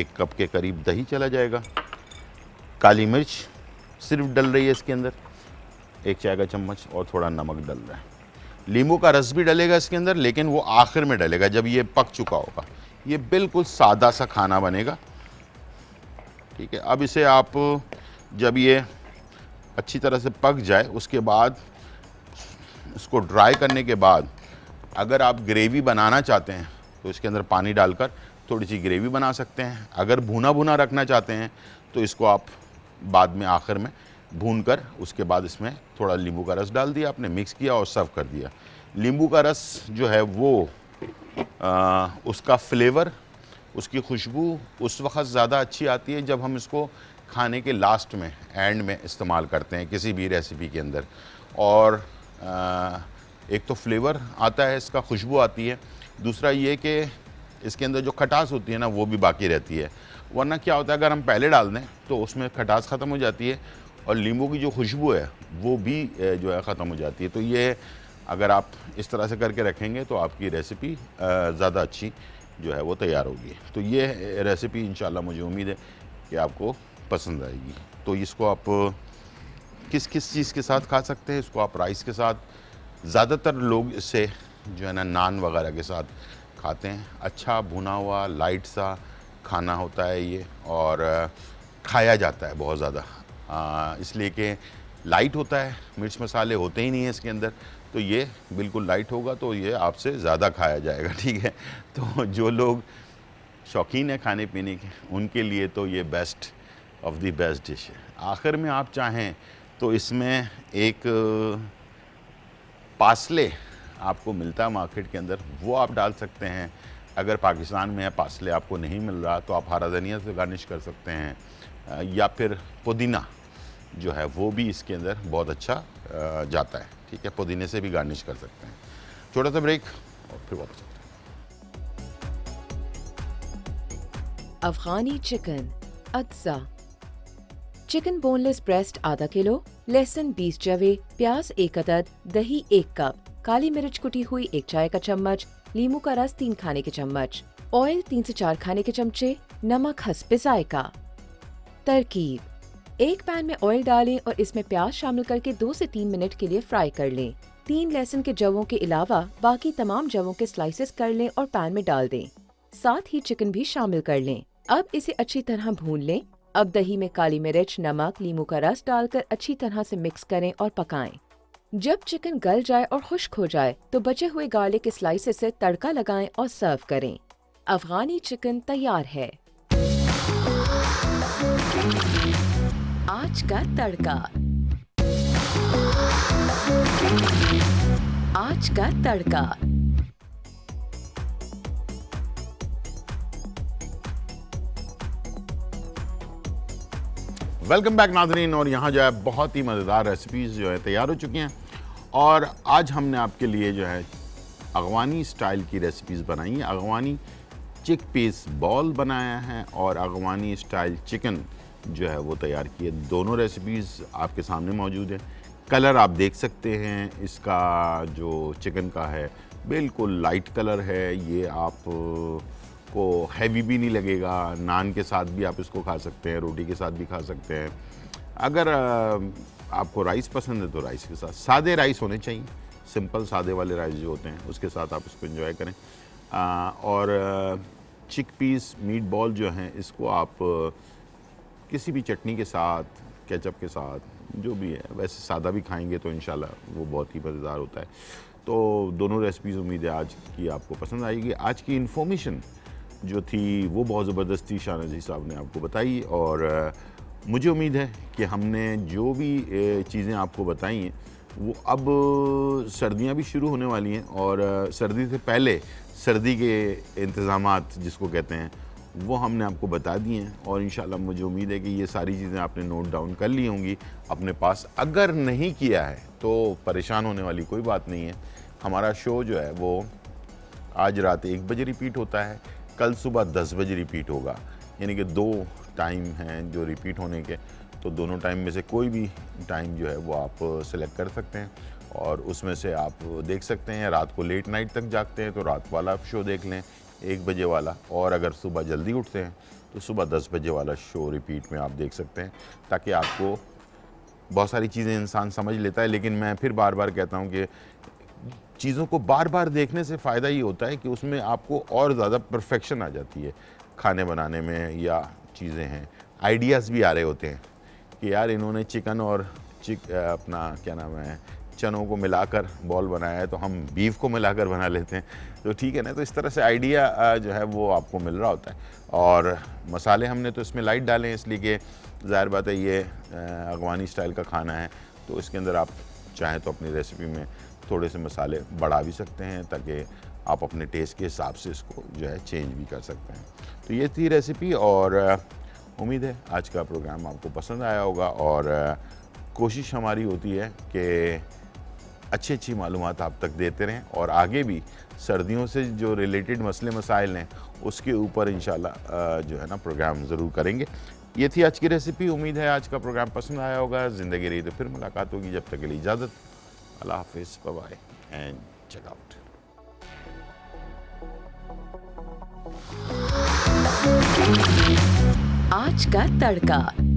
एक कप के करीब दही चला जाएगा काली मिर्च सिर्फ डल रही है इसके अंदर एक चाय का चम्मच और थोड़ा नमक डल रहा है लींबू का रस भी डलेगा इसके अंदर लेकिन वो आखिर में डलेगा जब ये पक चुका होगा ये बिल्कुल सादा सा खाना बनेगा ठीक है अब इसे आप जब ये अच्छी तरह से पक जाए उसके बाद इसको ड्राई करने के बाद अगर आप ग्रेवी बनाना चाहते हैं तो इसके अंदर पानी डालकर थोड़ी सी ग्रेवी बना सकते हैं अगर भुना भुना रखना चाहते हैं तो इसको आप बाद में आखिर में भून कर उसके बाद इसमें थोड़ा नींबू का रस डाल दिया आपने मिक्स किया और सर्व कर दिया नींबू का रस जो है वो आ, उसका फ्लेवर उसकी खुशबू उस वक्त ज़्यादा अच्छी आती है जब हम इसको खाने के लास्ट में एंड में इस्तेमाल करते हैं किसी भी रेसिपी के अंदर और एक तो फ्लेवर आता है इसका खुशबू आती है दूसरा ये कि इसके अंदर जो खटास होती है ना वो भी बाकी रहती है वरना क्या होता है अगर हम पहले डाल दें तो उसमें खटास ख़त्म हो जाती है और नींबू की जो खुशबू है वो भी जो है ख़त्म हो जाती है तो ये अगर आप इस तरह से करके रखेंगे तो आपकी रेसिपी ज़्यादा अच्छी जो है वो तैयार होगी तो ये रेसिपी इन मुझे उम्मीद है कि आपको पसंद आएगी तो इसको आप किस किस चीज़ के साथ खा सकते हैं इसको आप राइस के साथ ज़्यादातर लोग इसे जो है ना नान वगैरह के साथ खाते हैं अच्छा भुना हुआ लाइट सा खाना होता है ये और खाया जाता है बहुत ज़्यादा इसलिए कि लाइट होता है मिर्च मसाले होते ही नहीं हैं इसके अंदर तो ये बिल्कुल लाइट होगा तो ये आपसे ज़्यादा खाया जाएगा ठीक है तो जो लोग शौकीन है खाने पीने के उनके लिए तो ये best of the best dish है आखिर में आप चाहें तो इसमें एक पासले आपको मिलता है मार्केट के अंदर वो आप डाल सकते हैं अगर पाकिस्तान में पासले आपको नहीं मिल रहा तो आप हरा धनिया से गार्निश कर सकते हैं या फिर पुदीना जो है वो भी इसके अंदर बहुत अच्छा जाता है ठीक है पुदीने से भी गार्निश कर सकते हैं छोटा सा ब्रेक और फिर वापस आते हैं अफगानी चिकन अज्जा चिकन बोनलेस ब्रेस्ट आधा किलो लहसुन बीस जवे प्याज एक अदद दही एक कप काली मिर्च कुटी हुई एक चाय का चम्मच लीमू का रस तीन खाने के चम्मच ऑयल तीन से चार खाने के चमचे नमक हंसपे जायका तरकीब एक पैन में ऑयल डालें और इसमें प्याज शामिल करके दो से तीन मिनट के लिए फ्राई कर लें तीन लहसुन के जवों के अलावा बाकी तमाम जवों के स्लाइसेस कर लें और पैन में डाल दें साथ ही चिकन भी शामिल कर लें अब इसे अच्छी तरह भून लें अब दही में काली मिर्च नमक लीमू का रस डालकर अच्छी तरह से मिक्स करें और पकाएं। जब चिकन गल जाए और खुश्क हो जाए तो बचे हुए गार्लिक के स्लाइसेस से तड़का लगाएं और सर्व करें अफगानी चिकन तैयार है आज का तड़का आज का तड़का वेलकम बैक नाजरीन और यहाँ जो है बहुत ही मज़ेदार रेसिपीज़ जो है तैयार हो चुकी हैं और आज हमने आपके लिए जो है अगवानी स्टाइल की रेसिपीज़ बनाई है अगवानी चिक पीस बॉल बनाया है और अगवानी स्टाइल चिकन जो है वो तैयार किए दोनों रेसिपीज़ आपके सामने मौजूद हैं कलर आप देख सकते हैं इसका जो चिकन का है बिल्कुल लाइट कलर है ये आप आपको हैवी भी नहीं लगेगा नान के साथ भी आप इसको खा सकते हैं रोटी के साथ भी खा सकते हैं अगर आपको राइस पसंद है तो राइस के साथ सादे राइस होने चाहिए सिंपल सादे वाले राइस जो होते हैं उसके साथ आप इसको इन्जॉय करें आ, और चिक पीस मीट बॉल जो हैं इसको आप किसी भी चटनी के साथ केचप के साथ जो भी है वैसे सादा भी खाएंगे तो इन वो बहुत ही मज़ेदार होता है तो दोनों रेसिपीज़ उम्मीद है आज की आपको पसंद आएगी आज की इन्फॉर्मेशन जो थी वो बहुत ज़बरदस्त थी जी साहब ने आपको बताई और मुझे उम्मीद है कि हमने जो भी चीज़ें आपको बताई हैं वो अब सर्दियां भी शुरू होने वाली हैं और सर्दी से पहले सर्दी के इंतज़ाम जिसको कहते हैं वो हमने आपको बता दिए हैं और इन मुझे उम्मीद है कि ये सारी चीज़ें आपने नोट डाउन कर ली होंगी अपने पास अगर नहीं किया है तो परेशान होने वाली कोई बात नहीं है हमारा शो जो है वो आज रात एक बजे रिपीट होता है कल सुबह दस बजे रिपीट होगा यानी कि दो टाइम हैं जो रिपीट होने के तो दोनों टाइम में से कोई भी टाइम जो है वो आप सेलेक्ट कर सकते हैं और उसमें से आप देख सकते हैं रात को लेट नाइट तक जागते हैं तो रात वाला आप शो देख लें एक बजे वाला और अगर सुबह जल्दी उठते हैं तो सुबह दस बजे वाला शो रिपीट में आप देख सकते हैं ताकि आपको बहुत सारी चीज़ें इंसान समझ लेता है लेकिन मैं फिर बार बार कहता हूँ कि चीज़ों को बार बार देखने से फ़ायदा ये होता है कि उसमें आपको और ज़्यादा परफेक्शन आ जाती है खाने बनाने में या चीज़ें हैं आइडियाज़ भी आ रहे होते हैं कि यार इन्होंने चिकन और चिक अपना क्या नाम है चनों को मिलाकर बॉल बनाया है तो हम बीफ को मिलाकर बना लेते हैं तो ठीक है ना तो इस तरह से आइडिया जो है वो आपको मिल रहा होता है और मसाले हमने तो इसमें लाइट डाले हैं इसलिए कि ज़ाहिर बात है ये अगवानी स्टाइल का खाना है तो इसके अंदर आप चाहें तो अपनी रेसिपी में थोड़े से मसाले बढ़ा भी सकते हैं ताकि आप अपने टेस्ट के हिसाब से इसको जो है चेंज भी कर सकते हैं तो ये थी रेसिपी और उम्मीद है आज का प्रोग्राम आपको पसंद आया होगा और कोशिश हमारी होती है कि अच्छी अच्छी मालूम आप तक देते रहें और आगे भी सर्दियों से जो रिलेटेड मसले मसाइल हैं उसके ऊपर इन जो है ना प्रोग्राम ज़रूर करेंगे ये थी आज की रेसिपी उम्मीद है आज का प्रोग्राम पसंद आया होगा ज़िंदगी रही तो फिर मुलाकात होगी जब तक के लिए इजाज़त अल्लाह हाफिज बाय एंड चेक आउट आज का तड़का